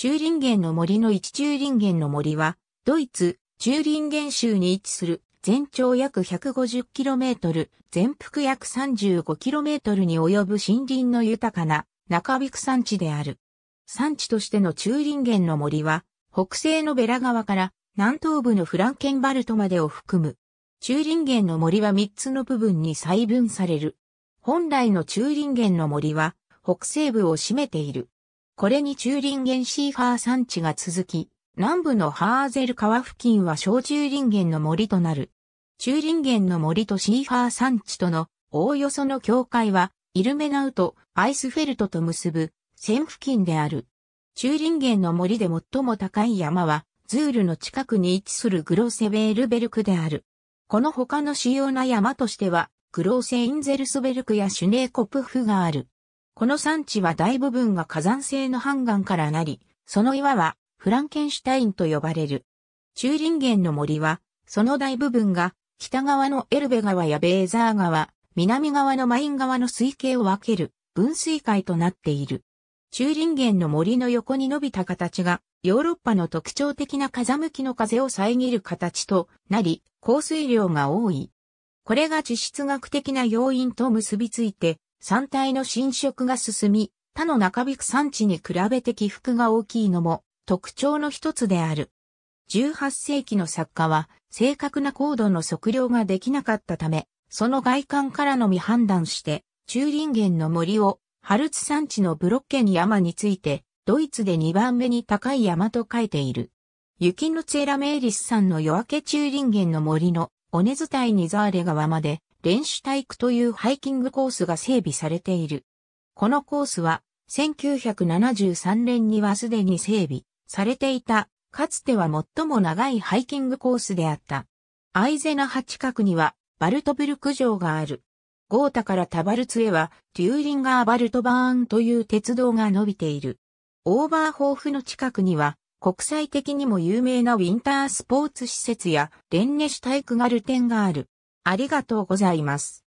チューリンゲンの森の一チューリンゲンの森は、ドイツ、チューリンゲン州に位置する、全長約 150km、全幅約 35km に及ぶ森林の豊かな中引く山地である。山地としてのチューリンゲンの森は、北西のベラ川から南東部のフランケンバルトまでを含む。チューリンゲンの森は3つの部分に細分される。本来のチューリンゲンの森は、北西部を占めている。これに中林原シーファー山地が続き、南部のハーゼル川付近は小中林原の森となる。中林原の森とシーファー山地とのおおよその境界は、イルメナウとアイスフェルトと結ぶ線付近である。中林原の森で最も高い山は、ズールの近くに位置するグロセベールベルクである。この他の主要な山としては、グローセインゼルスベルクやシュネーコプフがある。この産地は大部分が火山性の半岩からなり、その岩はフランケンシュタインと呼ばれる。中林源の森は、その大部分が北側のエルベ川やベーザー川、南側のマイン川の水系を分ける分水海となっている。中林源の森の横に伸びた形が、ヨーロッパの特徴的な風向きの風を遮る形となり、降水量が多い。これが地質学的な要因と結びついて、山体の侵食が進み、他の中引く山地に比べて起伏が大きいのも特徴の一つである。18世紀の作家は正確な高度の測量ができなかったため、その外観からのみ判断して、中林源の森をハルツ山地のブロッケン山について、ドイツで2番目に高い山と書いている。雪のツエラメーリスさんの夜明け中林源の森の尾根伝いにザーレ川まで練習体育というハイキングコースが整備されている。このコースは、1973年にはすでに整備されていた、かつては最も長いハイキングコースであった。アイゼナハ近くには、バルトブルク城がある。ゴータからタバルツへは、デューリンガーバルトバーンという鉄道が伸びている。オーバーホーフの近くには、国際的にも有名なウィンタースポーツ施設や、レンネシュタイクガルテンがある。ありがとうございます。